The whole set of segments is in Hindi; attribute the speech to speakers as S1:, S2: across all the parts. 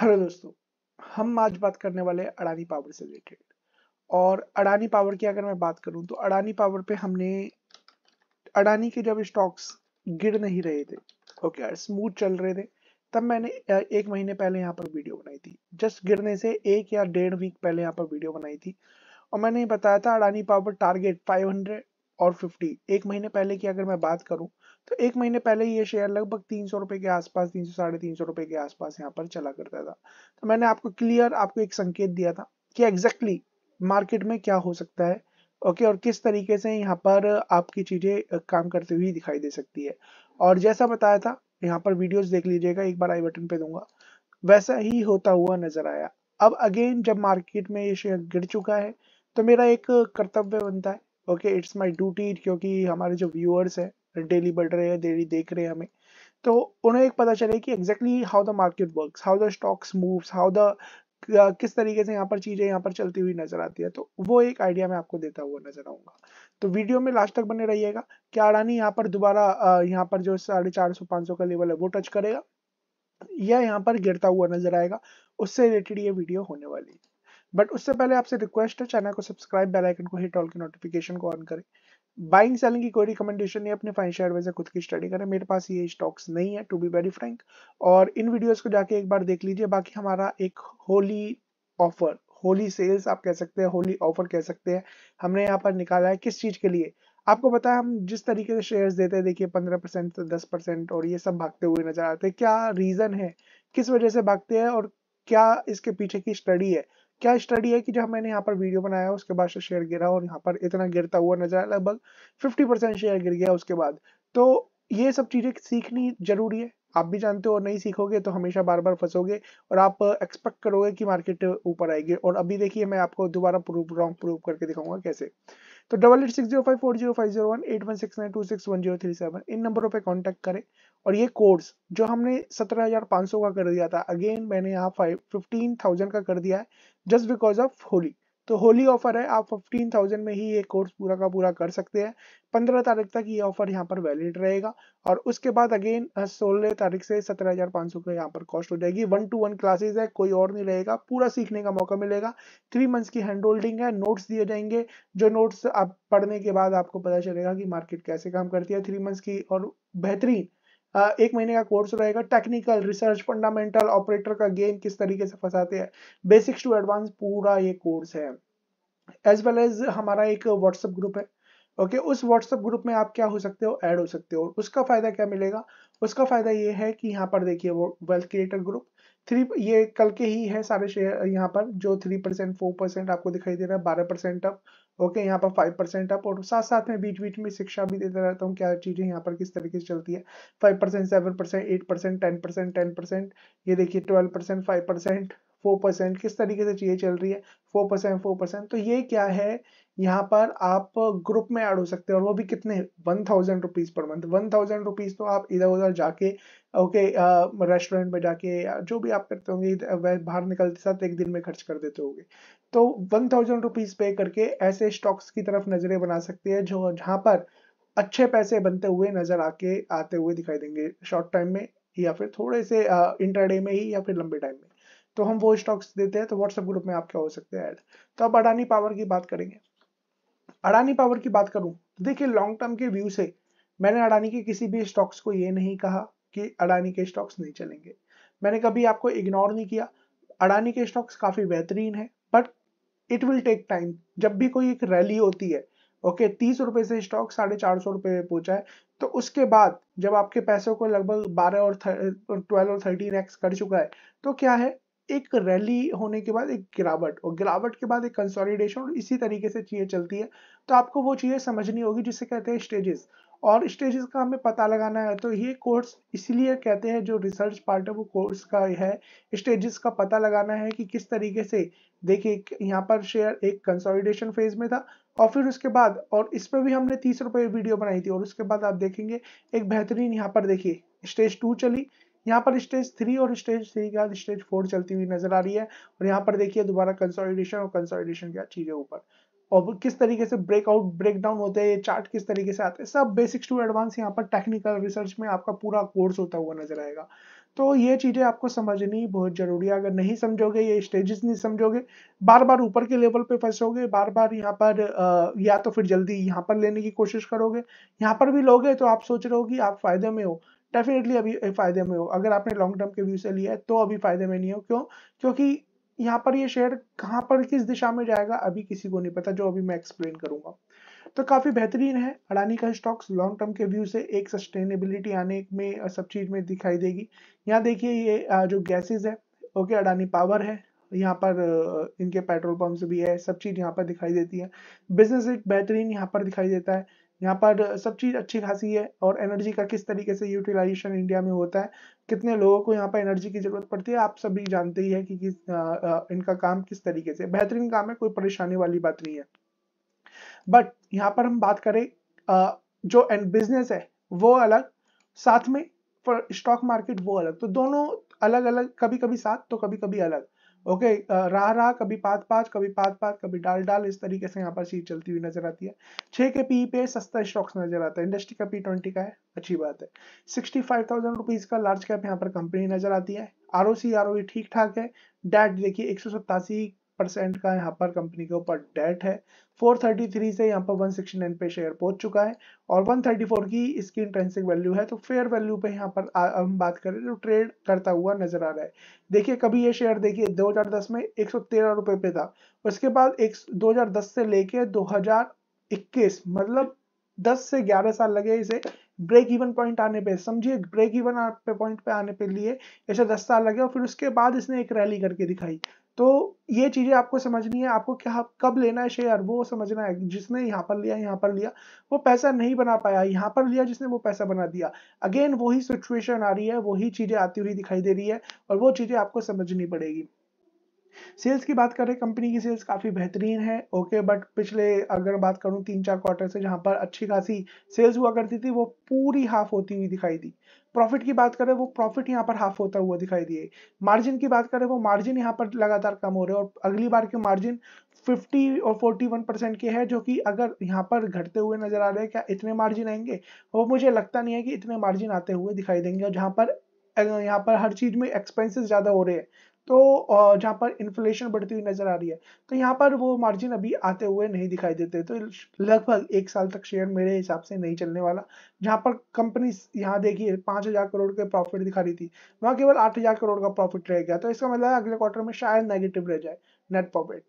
S1: हेलो दोस्तों हम आज बात करने वाले अडानी पावर से रिलेटेड और अडानी पावर की अगर मैं बात करूं तो अडानी पावर पे हमने अडानी के जब स्टॉक्स गिर नहीं रहे थे ओके स्मूथ चल रहे थे तब मैंने एक महीने पहले यहाँ पर वीडियो बनाई थी जस्ट गिरने से एक या डेढ़ वीक पहले यहाँ पर वीडियो बनाई थी और मैंने बताया था अडानी पावर टारगेट 500 और 50 एक महीने पहले की अगर मैं बात करूँ तो एक महीने पहले ये शेयर लगभग तीन सौ रुपए के आसपास तीन सौ साढ़े तीन सौ रुपए के आसपास यहाँ पर चला करता था तो मैंने आपको क्लियर आपको एक संकेत दिया था कि एग्जैक्टली exactly मार्केट में क्या हो सकता है ओके और किस तरीके से यहाँ पर आपकी चीज़ें काम करती हुई दिखाई दे सकती है और जैसा बताया था यहाँ पर वीडियोस देख लीजिएगा एक बार आई बटन पे दूंगा वैसा ही होता हुआ नजर आया अब अगेन जब मार्केट में ये शेयर गिर चुका है तो मेरा एक कर्तव्य बनता है ओके इट्स माई ड्यूटी क्योंकि हमारे जो व्यूअर्स हैं डेली बढ़ रहे हैं डेली देख रहे हैं हमें तो उन्हें एक पता चले कि exactly how the market work how the stocks move how the किस तरीके से यहाँ पर चीज़ें यहाँ पर चलती हुई नजर आती है तो वो एक आइडिया मैं आपको देता हुआ नजर आऊंगा तो वीडियो में लास्ट तक बने रहिएगा क्या अडानी यहाँ पर दोबारा uh, यहाँ पर जो साढ़े चार सौ पांच सौ का लेवल है वो टच करेगा या यहाँ पर गिरता हुआ नजर आएगा उससे रिलेटेड ये वीडियो होने वाली है बट उससे पहले आपसे रिक्वेस्ट है चैनल को सब्सक्राइब बेल आइकन को हिट ऑल की नोटिफिकेशन को ऑन करें बाइंग सेलिंग की कोई रिकमेंडेशन नहीं अपने फाइनेंशियल एडवाइजर खुद की स्टडी करें मेरे पास ये स्टॉक्स नहीं है टू बी वेरी फ्रेंक और इन वीडियोस को जाके एक बार देख लीजिए बाकी हमारा एक होली ऑफर होली सेल्स आप कह सकते हैं होली ऑफर कह सकते हैं हमने यहाँ पर निकाला है किस चीज़ के लिए आपको पता है हम जिस तरीके से शेयर्स देते हैं देखिए पंद्रह परसेंट दस परसेंट और ये सब भागते हुए नजर आते हैं क्या रीज़न है किस वजह से भागते हैं और क्या इसके पीछे की स्टडी है क्या स्टडी है कि जब मैंने यहाँ पर वीडियो बनाया उसके बाद से शेयर गिरा और यहाँ पर इतना गिरता हुआ नजर आया लगभग फिफ्टी परसेंट शेयर गिर गया उसके बाद तो ये सब चीज़ें सीखनी जरूरी है आप भी जानते हो और नहीं सीखोगे तो हमेशा बार बार फंसोगे और आप एक्सपेक्ट करोगे कि मार्केट ऊपर आएगी और अभी देखिए मैं आपको दोबारा प्रूफ रॉन्ग प्रूव करके दिखाऊंगा कैसे तो double eight six zero five four zero five zero one eight one six nine two six one zero three seven इन नंबरों पे कांटेक्ट करें और ये कोर्स जो हमने सत्रह हजार पाँच सौ का कर दिया था अगेन मैंने यहाँ फाइव फिफ्टीन थाउजेंड का कर दिया है जस्ट बिकॉज ऑफ होली तो होली ऑफर है आप फिफ्टीन थाउजेंड में ही ये कोर्स पूरा का पूरा कर सकते हैं पंद्रह तारीख तक ये ऑफर यहाँ पर वैलिड रहेगा और उसके बाद अगेन सोलह तारीख से सत्रह हजार पाँच सौ का यहाँ पर कॉस्ट हो जाएगी वन टू वन क्लासेस है कोई और नहीं रहेगा पूरा सीखने का मौका मिलेगा थ्री मंथ्स की हैंड होल्डिंग है नोट्स दिए जाएंगे जो नोट्स आप पढ़ने के बाद आपको पता चलेगा कि मार्केट कैसे काम करती है थ्री मंथ्स की और बेहतरीन हाँ, एक महीने का कोर्स रहेगा टेक्निकल रिसर्च फंडामेंटल ऑपरेटर का गेम किस तरीके से फंसाते हैं बेसिक्स टू एडवांस पूरा ये कोर्स है एज वेल एज हमारा एक व्हाट्सएप ग्रुप है ओके okay, उस व्हाट्सएप ग्रुप में आप क्या हो सकते हो ऐड हो सकते हो उसका फायदा क्या मिलेगा उसका फायदा ये है कि यहाँ पर देखिए वो वेल्थ क्रिएटर ग्रुप थ्री ये कल के ही है सारे शेयर यहाँ पर जो थ्री परसेंट फोर परसेंट आपको दिखाई दे रहा है बारह परसेंट अब ओके यहाँ पर फाइव परसेंट अप और साथ साथ में बीच बीच में शिक्षा भी देता रहता हूँ क्या चीज़ें यहाँ पर किस तरीके से चलती है five percent seven percent eight percent ten percent ten percent ये देखिए twelve percent five percent four percent किस तरीके से चीज़ें चल रही है फोर परसेंट फोर परसेंट तो ये क्या है यहाँ पर आप ग्रुप में ऐड हो सकते हैं और वो भी कितने one thousand rupees per month one thousand rupees तो आप इधर उधर जाके ओके रेस्टोरेंट में जाके जो भी आप करते होंगे बाहर निकलते साथ एक दिन में खर्च कर देते होंगे तो वन थाउजेंड रुपीज़ पे करके ऐसे स्टॉक्स की तरफ नज़रें बना सकते हैं जो जहाँ पर अच्छे पैसे बनते हुए नज़र आके आते हुए दिखाई देंगे शॉर्ट टाइम में या फिर थोड़े से इंटरडे में ही या फिर लंबे टाइम में तो हम वो स्टॉक्स देते हैं तो व्हाट्सएप ग्रुप में आप क्या हो सकते हैं ऐड तो अब अडानी पावर की बात करेंगे अडानी पावर की बात करूं तो देखिए लॉन्ग टर्म के व्यू से मैंने अडानी के किसी भी स्टॉक्स को ये नहीं कहा कि अडानी के स्टॉक्स नहीं चलेंगे मैंने कभी आपको इग्नोर नहीं किया अडानी के स्टॉक्स काफ़ी बेहतरीन है but it will take time जब भी कोई एक रैली होती है ओके तीस रुपए से स्टॉक साढ़े चार सौ रुपए में पहुंचा है तो उसके बाद जब आपके पैसों को लगभग बारह और ट्वेल्व और थर्टीन एक्स कर चुका है तो क्या है एक रैली होने के बाद एक गिरावट और गिरावट के बाद एक कंसोलिडेशन और इसी तरीके से चीज़ें चलती है तो आपको वो चीज़ें समझनी होगी जिसे कहते हैं स्टेजेस और स्टेजेस का हमें पता लगाना है तो ये कोर्स इसलिए कहते हैं जो रिसर्च पार्ट है वो कोर्स का है स्टेजेस का पता लगाना है कि किस तरीके से देखिए यहाँ पर शेयर एक कंसोलिडेशन फेज में था और फिर उसके बाद और इस पर भी हमने तीस रुपये वीडियो बनाई थी और उसके बाद आप देखेंगे एक बेहतरीन यहाँ पर देखिए स्टेज टू चली यहाँ पर स्टेज थ्री और स्टेज थ्री के बाद स्टेज फोर चलती हुई नजर आ रही है और यहाँ पर देखिए दोबारा कंसोलिडेशन और कंसोलिडेशन क्या चीजें ऊपर और किस तरीके से ब्रेकआउट ब्रेकडाउन होते हैं ये चार्ट किस तरीके से आते हैं सब बेसिक्स टू एडवांस यहाँ पर टेक्निकल रिसर्च में आपका पूरा कोर्स होता हुआ नजर आएगा तो ये चीज़ें आपको समझनी बहुत ज़रूरी है अगर नहीं समझोगे ये स्टेजेस नहीं समझोगे बार बार ऊपर के लेवल पे फंसोगे बार बार यहाँ पर या तो फिर जल्दी यहाँ पर लेने की कोशिश करोगे यहाँ पर भी लोगे तो आप सोच रहे हो कि आप फायदे में हो डेफिनेटली अभी फायदे में हो अगर आपने लॉन्ग टर्म के व्यू से लिया है तो अभी फायदे में नहीं हो क्यों क्योंकि यहाँ पर ये शेयर कहाँ पर किस दिशा में जाएगा अभी किसी को नहीं पता जो अभी मैं एक्सप्लेन करूंगा तो काफी बेहतरीन है अडानी का स्टॉक्स लॉन्ग टर्म के व्यू से एक सस्टेनेबिलिटी आने में सब चीज में दिखाई देगी यहाँ देखिए ये जो गैसेज है ओके अडानी पावर है यहाँ पर इनके पेट्रोल पंप्स भी है सब चीज यहाँ पर दिखाई देती है बिजनेस एक बेहतरीन यहाँ पर दिखाई देता है यहाँ पर सब चीज़ अच्छी खासी है और एनर्जी का किस तरीके से यूटिलाइजेशन इंडिया में होता है कितने लोगों को यहाँ पर एनर्जी की ज़रूरत पड़ती है आप सभी जानते ही है कि किस इनका काम किस तरीके से बेहतरीन काम है कोई परेशानी वाली बात नहीं है बट यहाँ पर हम बात करें जो जो बिजनेस है वो अलग साथ में स्टॉक मार्केट वो अलग तो दोनों अलग अलग कभी कभी साथ तो कभी कभी अलग ओके राह राह कभी पाँच पाँच कभी पाँच पाँच कभी डाल डाल इस तरीके से यहाँ पर चीज चलती हुई नजर आती है छह के पी पे सस्ता स्टॉक्स नजर आता है इंडस्ट्री का पी ट्वेंटी का है अच्छी बात है सिक्सटी फाइव थाउजेंड रुपीज का लार्ज कैप यहाँ पर कंपनी नजर आती है R O C R O ठीक ठाक है डेट देखिए एक सौ सत्तासी परसेंट का यहाँ पर कंपनी के ऊपर डेट है 433 से यहाँ पर 169 पे शेयर पहुंच चुका है और 134 की इसकी इंटेंसिक वैल्यू है तो फेयर वैल्यू पे यहाँ पर हम बात करें तो ट्रेड करता हुआ नजर आ रहा है देखिए कभी ये शेयर देखिए 2010 में एक सौ पे था उसके बाद एक 2010 से लेके दो मतलब 10 से 11 साल लगे इसे ब्रेक इवन पॉइंट आने पे समझिए ब्रेक इवन पॉइंट पे आने पे लिए ऐसे 10 साल लगे और फिर उसके बाद इसने एक रैली करके दिखाई तो ये चीज़ें आपको समझनी है आपको क्या कब लेना है शेयर वो समझना है जिसने यहाँ पर लिया यहाँ पर लिया वो पैसा नहीं बना पाया यहाँ पर लिया जिसने वो पैसा बना दिया अगेन वही सिचुएशन आ रही है वही चीज़ें आती हुई दिखाई दे रही है और वो चीज़ें आपको समझनी पड़ेगी सेल्स की बात करें कंपनी की सेल्स काफ़ी बेहतरीन है ओके बट पिछले अगर बात करूं तीन चार क्वार्टर से जहां पर अच्छी खासी सेल्स हुआ करती थी वो पूरी हाफ होती हुई दिखाई दी प्रॉफिट की बात करें वो प्रॉफिट यहाँ पर हाफ होता हुआ दिखाई दिए मार्जिन की बात करें वो मार्जिन यहाँ पर लगातार कम हो रहे और अगली बार के मार्जिन 50 और 41 परसेंट के है जो कि अगर यहाँ पर घटते हुए नजर आ रहे हैं क्या इतने मार्जिन आएंगे वो मुझे लगता नहीं है कि इतने मार्जिन आते हुए दिखाई देंगे और जहाँ पर यहाँ पर हर चीज में एक्सपेंसेस ज़्यादा हो रहे हैं तो जहाँ पर इन्फ्लेशन बढ़ती हुई नजर आ रही है तो यहाँ पर वो मार्जिन अभी आते हुए नहीं दिखाई देते तो लगभग एक साल तक शेयर मेरे हिसाब से नहीं चलने वाला जहाँ पर कंपनी यहाँ देखिए पांच हज़ार करोड़ के प्रॉफिट दिखा रही थी वहाँ केवल आठ हज़ार करोड़ का प्रॉफिट रह गया तो इसका मतलब अगले क्वार्टर में शायद नेगेटिव रह जाए नेट प्रॉफिट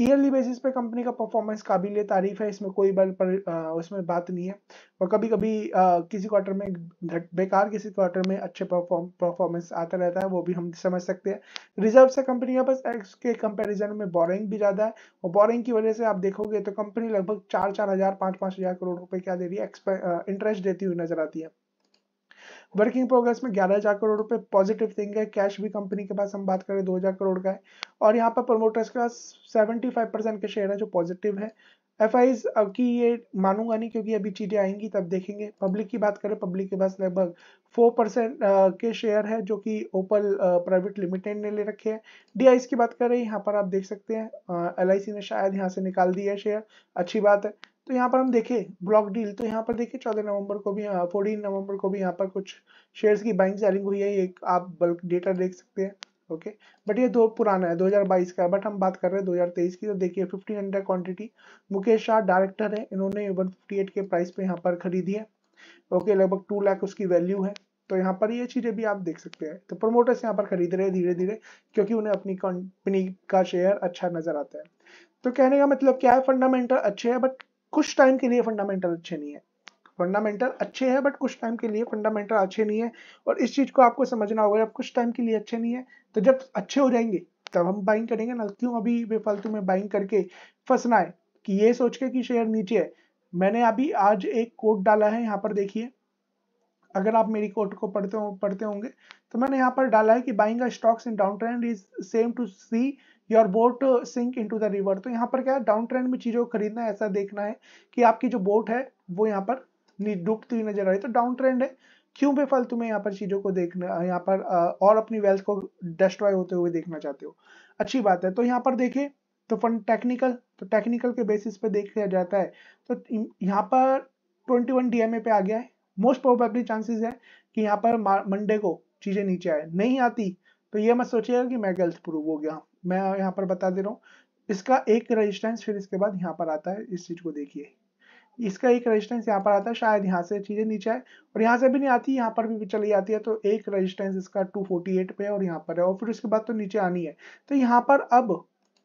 S1: ईयरली बेसिस पे कंपनी का परफॉर्मेंस काबिल तारीफ है इसमें कोई बल पर उसमें बात नहीं है और कभी कभी आ, किसी क्वार्टर में घट बेकार किसी क्वार्टर में अच्छे परफॉर्म परफॉर्मेंस आता रहता है वो भी हम समझ सकते हैं रिजर्व से कंपनी बस एक्स के कंपैरिजन में बोरिंग भी ज़्यादा है और बोरिंग की वजह से आप देखोगे तो कंपनी लगभग चार चार हज़ार पाँच पाँच हज़ार करोड़ रुपये क्या दे रही है इंटरेस्ट देती हुई नजर आती है वर्किंग प्रोग्रेस में ग्यारह हज़ार करोड़ रुपए पॉजिटिव थिंग है कैश भी कंपनी के पास हम बात करें दो हज़ार करोड़ का है और यहाँ पर प्रमोटर्स के पास सेवेंटी फाइव परसेंट के शेयर है जो पॉजिटिव है एफ आई की ये मानूंगा नहीं क्योंकि अभी चीज़ें आएंगी तब देखेंगे पब्लिक की बात करें पब्लिक के पास लगभग फोर परसेंट के शेयर है जो कि ओपल प्राइवेट लिमिटेड ने ले रखे हैं डी की बात करें यहाँ पर आप देख सकते हैं एल ने शायद यहाँ से निकाल दिया है शेयर अच्छी बात है तो यहाँ पर हम देखें ब्लॉक डील तो यहाँ पर देखिए चौदह नवंबर को भी फोर्टीन नवंबर को भी यहाँ पर कुछ शेयर्स की बाइंग सेलिंग हुई है ये आप बल्क डेटा देख सकते हैं ओके बट ये दो पुराना है 2022 का है बट हम बात कर रहे हैं 2023 की तो देखिए 1500 क्वांटिटी मुकेश शाह डायरेक्टर है इन्होंने वन के प्राइस पे यहाँ पर खरीदी है ओके लगभग टू लाख उसकी वैल्यू है तो यहाँ पर ये चीज़ें भी आप देख सकते हैं तो प्रोमोटर्स यहाँ पर खरीद रहे हैं धीरे धीरे क्योंकि उन्हें अपनी कंपनी का शेयर अच्छा नजर आता है तो कहने का मतलब क्या है फंडामेंटल अच्छे है बट कुछ टाइम के लिए फंडामेंटल अच्छे नहीं है फंडामेंटल अच्छे हैं बट कुछ टाइम के लिए फंडामेंटल अच्छे नहीं है और इस चीज़ को आपको समझना होगा जब कुछ टाइम के लिए अच्छे नहीं है तो जब अच्छे हो जाएंगे तब हम बाइंग करेंगे ना क्यों अभी बेफालतू में बाइंग करके फंसना है कि ये सोच के कि शेयर नीचे है मैंने अभी आज एक कोट डाला है यहाँ पर देखिए अगर आप मेरी कोट को पढ़ते हो पढ़ते होंगे तो मैंने यहाँ पर डाला है कि buying stocks in down trend is same to see your boat sink into the river तो यहाँ पर क्या है डाउन ट्रेंड में चीज़ों को खरीदना ऐसा देखना है कि आपकी जो बोट है वो यहाँ पर डूबती हुई नजर आ रही तो डाउन ट्रेंड है क्यों बेफाल तुम्हें यहाँ पर चीज़ों को देखना यहाँ पर और अपनी वेल्थ को डिस्ट्रॉय होते हुए देखना चाहते हो अच्छी बात है तो यहाँ पर देखिए तो फंड टेक्निकल तो टेक्निकल के बेसिस पे देख लिया जाता है तो यहाँ पर 21 डीएमए पे आ गया है मोस्ट प्रोबेबली चांसेस है कि यहाँ पर मंडे को चीज़ें नीचे आए नहीं आती तो ये मत सोचिएगा कि मैं गलत प्रूव हो गया मैं यहाँ पर बता दे रहा हूँ इसका एक रजिस्टेंस फिर इसके बाद यहाँ पर आता है इस चीज़ को देखिए इसका एक रजिस्टेंस यहाँ पर आता है शायद यहाँ से चीज़ें नीचे आए और यहाँ से भी नहीं आती यहाँ पर भी चली जाती है तो एक रजिस्टेंस इसका 248 पे और यहाँ पर है और फिर उसके बाद तो नीचे आनी है तो यहाँ पर अब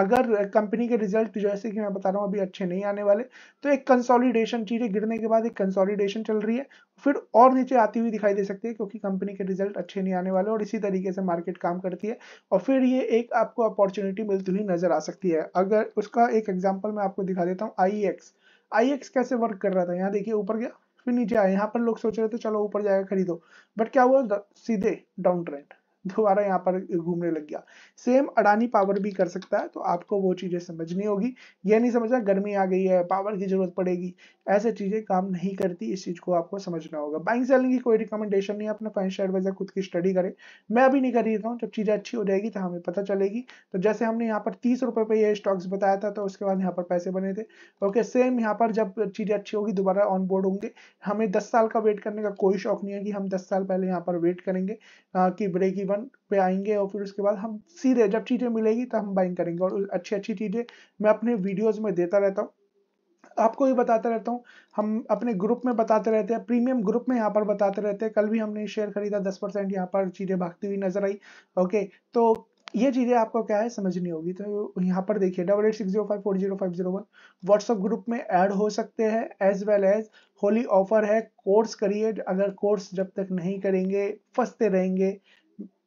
S1: अगर कंपनी के रिजल्ट जैसे कि मैं बता रहा हूँ अभी अच्छे नहीं आने वाले तो एक कंसोलिडेशन चीज़ें गिरने के बाद एक कंसोलिडेशन चल रही है फिर और नीचे आती हुई दिखाई दे सकती है क्योंकि कंपनी के रिजल्ट अच्छे नहीं आने वाले और इसी तरीके से मार्केट काम करती है और फिर ये एक आपको अपॉर्चुनिटी मिलती हुई नज़र आ सकती है अगर उसका एक एग्जाम्पल मैं आपको दिखा देता हूँ आई एक्स आई एक्स कैसे वर्क कर रहा था यहाँ देखिए ऊपर गया फिर नीचे आया यहाँ पर लोग सोच रहे थे चलो ऊपर जाएगा खरीदो बट क्या हुआ सीधे डाउन ट्रेंड दोबारा यहाँ पर घूमने लग गया सेम अडानी पावर भी कर सकता है तो आपको वो चीज़ें समझनी होगी ये नहीं समझना गर्मी आ गई है पावर की जरूरत पड़ेगी ऐसे चीज़ें काम नहीं करती इस चीज़ को आपको समझना होगा बाइंग सेलिंग की कोई रिकमेंडेशन नहीं अपना फाइनेंशियल एडवाइजर खुद की स्टडी करें मैं अभी नहीं खरीद रहा हूँ जब चीज़ें अच्छी हो जाएगी तो हमें पता चलेगी तो जैसे हमने यहाँ पर तीस रुपए पर यह स्टॉक्स बताया था तो उसके बाद यहाँ पर पैसे बने थे ओके सेम यहाँ पर जब चीज़ें अच्छी होगी दोबारा ऑन बोर्ड होंगे हमें दस साल का वेट करने का कोई शौक नहीं है कि हम दस साल पहले यहाँ पर वेट करेंगे हाँ, कि ब्रेक तकरीबन पे आएंगे और फिर उसके बाद हम सीधे जब चीज़ें मिलेगी तो हम बाइंग करेंगे और अच्छी अच्छी चीज़ें मैं अपने वीडियोज में देता रहता हूँ आपको भी बताता रहता हूँ हम अपने ग्रुप में बताते रहते हैं प्रीमियम ग्रुप में यहाँ पर बताते रहते हैं कल भी हमने शेयर खरीदा दस परसेंट यहाँ पर चीज़ें भागती हुई नजर आई ओके तो ये चीज़ें आपको क्या है समझनी होगी तो यहाँ पर देखिए double eight six zero five four zero five zero one WhatsApp group में ऐड हो सकते हैं as well as Holi offer है कोर्स करिए अगर कोर्स जब तक नहीं करेंगे फंसते रहेंगे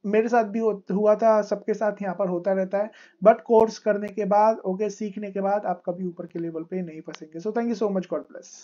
S1: मेरे साथ भी हुआ था सबके साथ यहाँ पर होता रहता है बट कोर्स करने के बाद ओके okay, सीखने के बाद आप कभी ऊपर के लेवल पे नहीं फंसेंगे so thank you so much God bless